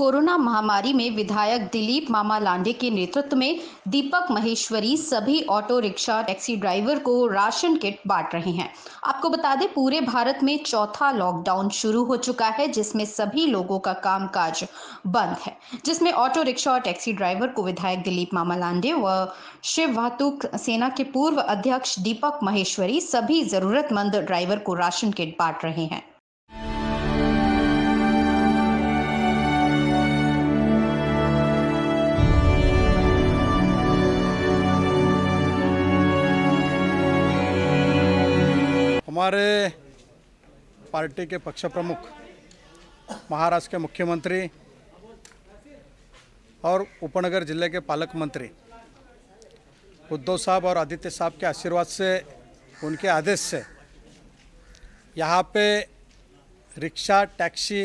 corona महामारी में विधायक दिलीप मामा लांडे के नेतृत्व में दीपक महेश्वरी सभी ऑटो रिक्शा टैक्सी ड्राइवर को राशन किट बांट रहे हैं आपको बता दें पूरे भारत में चौथा लॉकडाउन शुरू हो चुका है जिसमें सभी लोगों का कामकाज बंद है जिसमें ऑटो रिक्शा और टैक्सी ड्राइवर को विधायक दिलीप मामा लांडे व शिव वाहतुक सेना के पूर्व अध्यक्ष दीपक महेश्वरी सभी जरूरतमंद ड्राइवर को राशन किट बांट रहे हैं हमारे पार्टी के पक्ष प्रमुख महाराष्ट्र के मुख्यमंत्री और उपनगर जिले के पालक मंत्री उद्धव साहब और आदित्य साहब के आशीर्वाद से उनके आदेश से यहाँ पे रिक्शा टैक्सी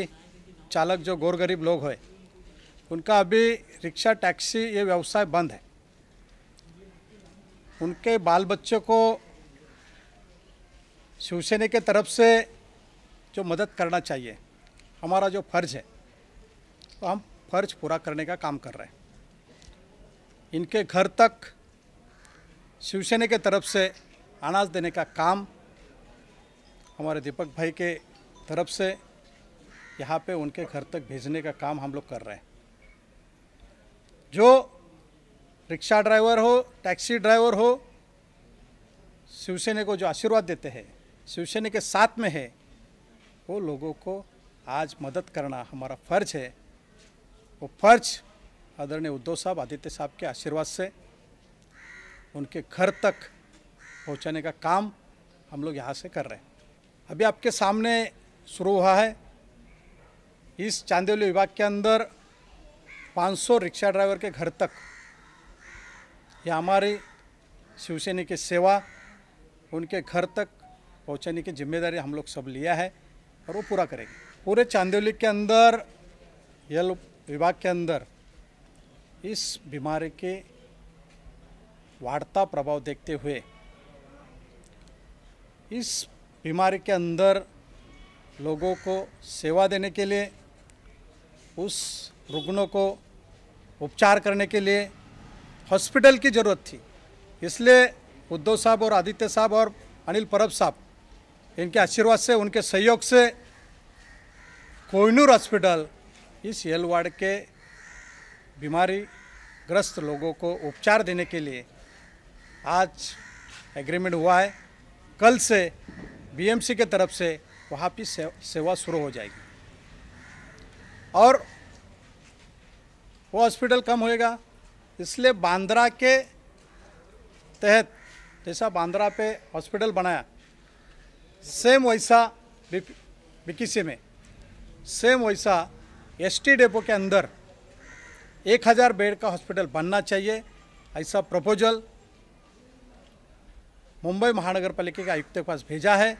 चालक जो गौर गरीब लोग हैं उनका अभी रिक्शा टैक्सी ये व्यवसाय बंद है उनके बाल बच्चों को शिवसेना के तरफ से जो मदद करना चाहिए हमारा जो फ़र्ज है तो हम फ़र्ज पूरा करने का काम कर रहे हैं इनके घर तक शिवसेना के तरफ से अनाज देने का काम हमारे दीपक भाई के तरफ से यहाँ पे उनके घर तक भेजने का काम हम लोग कर रहे हैं जो रिक्शा ड्राइवर हो टैक्सी ड्राइवर हो शिवसेना को जो आशीर्वाद देते हैं शिवसेना के साथ में है वो लोगों को आज मदद करना हमारा फ़र्ज है वो फ़र्ज आदरणीय उद्धव साहब आदित्य साहब के आशीर्वाद से उनके घर तक पहुंचाने का काम हम लोग यहाँ से कर रहे हैं अभी आपके सामने शुरू हुआ है इस चांदेवली विभाग के अंदर 500 रिक्शा ड्राइवर के घर तक ये हमारी शिवसेना की सेवा उनके घर तक पहुँचाने की जिम्मेदारी हम लोग सब लिया है और वो पूरा करेंगे पूरे चांदौली के अंदर यल विभाग के अंदर इस बीमारी के वाढ़ता प्रभाव देखते हुए इस बीमारी के अंदर लोगों को सेवा देने के लिए उस रुग्णों को उपचार करने के लिए हॉस्पिटल की ज़रूरत थी इसलिए उद्धव साहब और आदित्य साहब और अनिल परब साहब इनके आशीर्वाद से उनके सहयोग से कोहिनूर हॉस्पिटल इस हेल वार्ड के बीमारी ग्रस्त लोगों को उपचार देने के लिए आज एग्रीमेंट हुआ है कल से बीएमसी के तरफ से वहाँ की सेवा शुरू हो जाएगी और वो हॉस्पिटल कम होएगा इसलिए बांद्रा के तहत जैसा बांद्रा पे हॉस्पिटल बनाया सेम वैसा बीकीसी में सेम वैसा एसटी डेपो के अंदर एक हज़ार बेड का हॉस्पिटल बनना चाहिए ऐसा प्रपोजल मुंबई महानगर पालिका के आयुक्त के पास भेजा है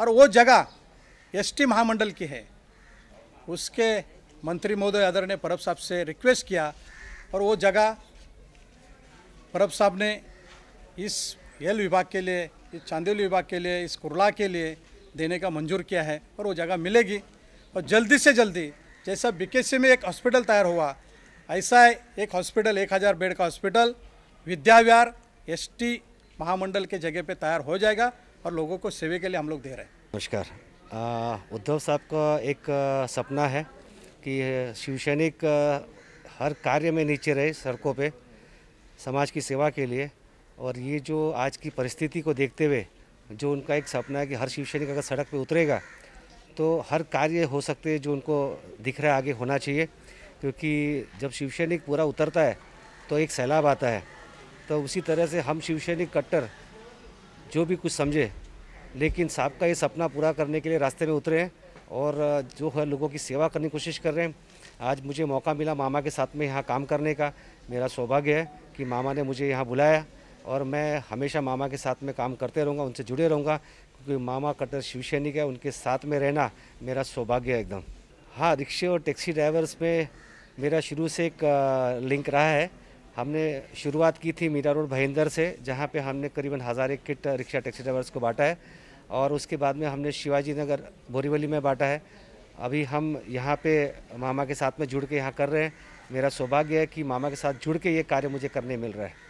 और वो जगह एसटी महामंडल की है उसके मंत्री महोदय अदर ने परब साहब से रिक्वेस्ट किया और वो जगह परब साहब ने इस रेल विभाग के लिए इस चांदेली विभाग के लिए इस कुरला के लिए देने का मंजूर किया है और वो जगह मिलेगी और जल्दी से जल्दी जैसा बीकेसी में एक हॉस्पिटल तैयार हुआ ऐसा एक हॉस्पिटल एक हज़ार बेड का हॉस्पिटल विद्याविहार एसटी महामंडल के जगह पे तैयार हो जाएगा और लोगों को सेवे के लिए हम लोग दे रहे हैं नमस्कार उद्धव साहब का एक सपना है कि शिवसैनिक हर कार्य में नीचे रहे सड़कों पर समाज की सेवा के लिए और ये जो आज की परिस्थिति को देखते हुए जो उनका एक सपना है कि हर शिव सैनिक अगर सड़क पर उतरेगा तो हर कार्य हो सकते हैं जो उनको दिख रहा है आगे होना चाहिए क्योंकि जब शिव सैनिक पूरा उतरता है तो एक सैलाब आता है तो उसी तरह से हम शिव सैनिक कट्टर जो भी कुछ समझे लेकिन साहब का ये सपना पूरा करने के लिए रास्ते में उतरे हैं और जो है लोगों की सेवा करने की कोशिश कर रहे हैं आज मुझे मौका मिला मामा के साथ में यहाँ काम करने का मेरा सौभाग्य है कि मामा ने मुझे यहाँ बुलाया और मैं हमेशा मामा के साथ में काम करते रहूँगा उनसे जुड़े रहूँगा क्योंकि मामा कट्टर शिव सैनिक है उनके साथ में रहना मेरा सौभाग्य है एकदम हाँ रिक्शे और टैक्सी ड्राइवर्स में मेरा शुरू से एक लिंक रहा है हमने शुरुआत की थी मीरा रोड भहिंदर से जहाँ पे हमने करीबन हज़ार एक किट रिक्शा टैक्सी ड्राइवर्स को बांटा है और उसके बाद में हमने शिवाजी नगर बोरीवली में बांटा है अभी हम यहाँ पे मामा के साथ में जुड़ के यहाँ कर रहे हैं मेरा सौभाग्य है कि मामा के साथ जुड़ के ये कार्य मुझे करने मिल रहा है